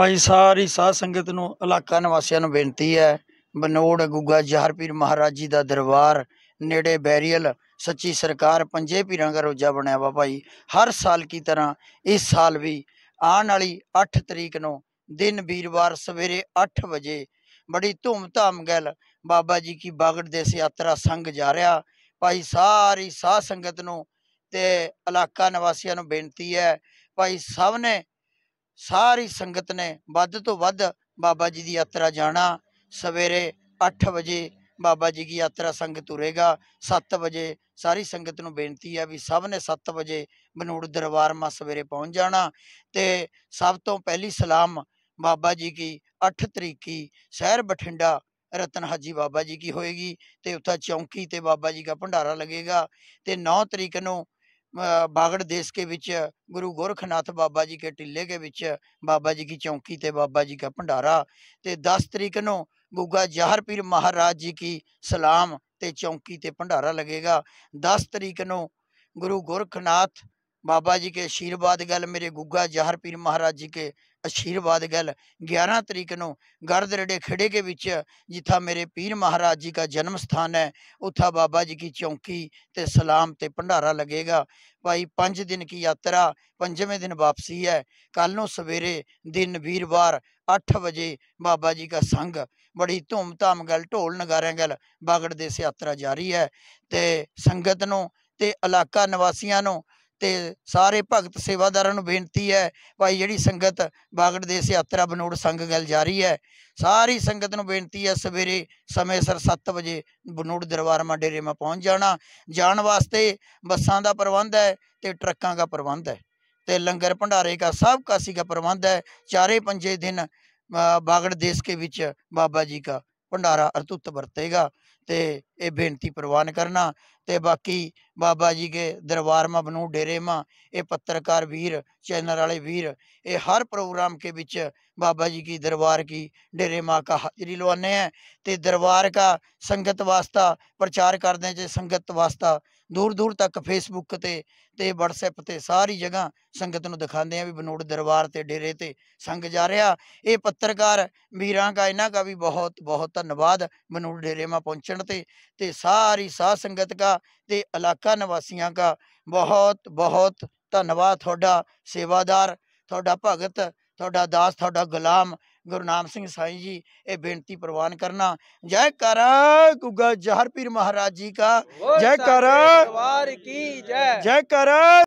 ਭਾਈ ਸਾਰੀ ਸਾਧ ਸੰਗਤ ਨੂੰ ਇਲਾਕਾ ਨਿਵਾਸੀਆਂ ਨੂੰ ਬੇਨਤੀ ਹੈ ਬਨੋੜ ਗੁੱਗਾ ਜਹਰ ਪੀਰ ਮਹਾਰਾਜ ਜੀ ਦਾ ਦਰਬਾਰ ਨੇੜੇ ਬੈਰੀਅਲ ਸੱਚੀ ਸਰਕਾਰ ਪੰਜੇ ਪੀਰਾਂ ਦਾ ਰੋਜਾ ਬਣਿਆ ਵਾ ਭਾਈ ਹਰ ਸਾਲ ਕੀ ਤਰ੍ਹਾਂ ਇਸ ਸਾਲ ਵੀ ਆਉਣ ਵਾਲੀ 8 ਤਰੀਕ ਨੂੰ दिन वीरवार सवेरे आठ बजे बड़ी धूमधाम गैल बाबा जी की बागड़ देश यात्रा संघ जा रहा भाई सारी साह संगत न इलाका निवासियों बेनती है भाई सब ने ਸਾਰੀ ਸੰਗਤ ਨੇ ਵੱਧ ਤੋਂ ਵੱਧ ਬਾਬਾ ਜੀ ਦੀ ਯਾਤਰਾ ਜਾਣਾ ਸਵੇਰੇ 8 ਵਜੇ ਬਾਬਾ ਜੀ ਦੀ ਯਾਤਰਾ ਸੰਗਤ ਤੁਰੇਗਾ 7 ਵਜੇ ਸਾਰੀ ਸੰਗਤ ਨੂੰ ਬੇਨਤੀ ਹੈ ਵੀ ਸਭ ਨੇ 7 ਵਜੇ ਬਨੂੜ ਦਰਬਾਰ ਮਾ ਸਵੇਰੇ ਪਹੁੰਚ ਜਾਣਾ ਤੇ ਸਭ ਤੋਂ ਪਹਿਲੀ ਸਲਾਮ ਬਾਬਾ ਜੀ ਕੀ 8 ਤਰੀਕੀ ਸ਼ਹਿਰ ਬਠਿੰਡਾ ਰਤਨ ਹਾਜੀ ਬਾਬਾ ਜੀ ਕੀ ਹੋਏਗੀ ਤੇ ਉੱਥਾ ਚੌਂਕੀ ਤੇ ਬਾਬਾ ਜੀ ਦਾ ਭੰਡਾਰਾ ਲੱਗੇਗਾ ਤੇ 9 ਤਰੀਕ ਨੂੰ ਬਾਗੜ ਦੇਸ਼ ਕੇ ਵਿੱਚ ਗੁਰੂ ਗੋਰਖਨਾਥ ਬਾਬਾ ਜੀ ਕੇ ਟਿੱਲੇ ਕੇ ਵਿੱਚ ਬਾਬਾ ਜੀ ਕੀ ਚੌਂਕੀ ਤੇ ਬਾਬਾ ਜੀ ਕਾ ਭੰਡਾਰਾ ਤੇ 10 ਤਰੀਕ ਨੂੰ ਗੁੱਗਾ ਜਹਰ ਪੀਰ ਮਹਾਰਾਜ ਜੀ ਕੀ ਸਲਾਮ ਤੇ ਚੌਂਕੀ ਤੇ ਭੰਡਾਰਾ ਲੱਗੇਗਾ 10 ਤਰੀਕ ਨੂੰ ਗੁਰੂ ਗੋਰਖਨਾਥ बाबा जी के ਆਸ਼ੀਰਵਾਦ ਗਲ ਮੇਰੇ ਗੁੱਗਾ ਜਹਰ ਪੀਰ ਮਹਾਰਾਜ ਜੀ ਕੇ ਆਸ਼ੀਰਵਾਦ ਗਲ 11 ਤਰੀਕ ਨੂੰ ਗਰਦਰੜੇ ਖੇੜੇ ਕੇ ਵਿੱਚ ਜਿੱਥਾ ਮੇਰੇ ਪੀਰ ਮਹਾਰਾਜ ਜੀ ਦਾ ਜਨਮ ਸਥਾਨ ਹੈ ਉੱਥਾ ਬਾਬਾ ਜੀ ਕੀ ਚੌਂਕੀ ਤੇ ਸਲਾਮ ਤੇ ਭੰਡਾਰਾ ਲੱਗੇਗਾ ਭਾਈ 5 ਦਿਨ ਕੀ ਯਾਤਰਾ ਪੰਜਵੇਂ ਦਿਨ ਵਾਪसी ਹੈ ਕੱਲ ਨੂੰ ਸਵੇਰੇ ਦਿਨ ਵੀਰਵਾਰ 8 ਵਜੇ ਬਾਬਾ ਜੀ ਦਾ ਸੰਗ ਬੜੀ ਧੂਮ-ਧਾਮ ਗਲ ਢੋਲ ਨਗਾਰਿਆਂ ਗਲ ਬਾਗੜ ਦੇ ਸਿਆਤਰਾ ਜਾਰੀ ਹੈ ਤੇ ਸੰਗਤ ਨੂੰ ਤੇ ਇਲਾਕਾ ਨਿਵਾਸੀਆਂ ਨੂੰ ਤੇ ਸਾਰੇ ਭਗਤ ਸੇਵਾਦਾਰਾਂ ਨੂੰ ਬੇਨਤੀ ਹੈ ਭਾਈ ਜਿਹੜੀ ਸੰਗਤ ਬਾਗੜ ਦੇ ਸਿਆਤਰਾ ਬਨੂੜ ਸੰਗ ਗੱਲ ਜਾਰੀ ਹੈ ਸਾਰੀ ਸੰਗਤ ਨੂੰ ਬੇਨਤੀ ਹੈ ਸਵੇਰੇ ਸਮੇਂ ਸਿਰ 7 ਵਜੇ ਬਨੂੜ ਦਰਬਾਰ ਮਾ ਡੇਰੇ ਮਾ ਪਹੁੰਚ ਜਾਣਾ ਜਾਣ ਵਾਸਤੇ ਬੱਸਾਂ ਦਾ ਪ੍ਰਬੰਧ ਹੈ ਤੇ ਟਰੱਕਾਂ ਦਾ ਪ੍ਰਬੰਧ ਹੈ ਤੇ ਲੰगर ਭੰਡਾਰੇ ਦਾ ਸਭ ਕਾਸੀ ਦਾ ਪ੍ਰਬੰਧ है चारे पंजे दिन बागड़ देश के ਵਿੱਚ ਬਾਬਾ ਜੀ ਦਾ ਭੰਡਾਰਾ ਅਰਤੁੱਤ ਵਰਤੇਗਾ ਤੇ ਇਹ ਬੇਨਤੀ ਪ੍ਰਵਾਨ ਕਰਨਾ ਤੇ ਬਾਕੀ ਬਾਬਾ ਜੀ ਕੇ ਦਰਬਾਰ ਮਾ ਬਨੂ ਡੇਰੇ ਮਾ ਇਹ ਪੱਤਰਕਾਰ ਵੀਰ ਚੈਨਲ ਵਾਲੇ ਵੀਰ ਇਹ ਹਰ ਪ੍ਰੋਗਰਾਮ ਕੇ ਵਿੱਚ बाबा जी की दरबार की डेरे माँ का हाजिरी लवाने हैं तो दरबार का संगत वास्ता प्रचार करते हैं जो संगत वास्ता दूर दूर तक फेसबुक ते ते व्हाट्सएप ते सारी जगह संगत ਨੂੰ ਦਿਖਾਉਂਦੇ ਆ ਵੀ ਬਨੋੜ ਦਰਬਾਰ ਤੇ ਡੇਰੇ ਤੇ ਸੰਗ ਜਾ ਰਿਹਾ ਇਹ ਪੱਤਰਕਾਰ ਵੀਰਾਂ ਦਾ ਇਹਨਾਂ ਦਾ ਵੀ ਬਹੁਤ ਬਹੁਤ ਧੰਨਵਾਦ ਬਨੋੜ ਡੇਰੇ ਮਾ ਪਹੁੰਚਣ ਤੇ ਤੇ ਸਾਰੀ ਸਾਧ ਸੰਗਤ ਦਾ तो इलाका निवासियों का बहुत बहुत धन्यवाद थोड़ा सेवादार थोड़ा भगत थोड़ा दास थोड़ा गुलाम गुरु नाम सिंह साई जी ये बेनती प्रवान करना जय करा गुगा जहरपीर महाराज जी का जय करा की जय जय करा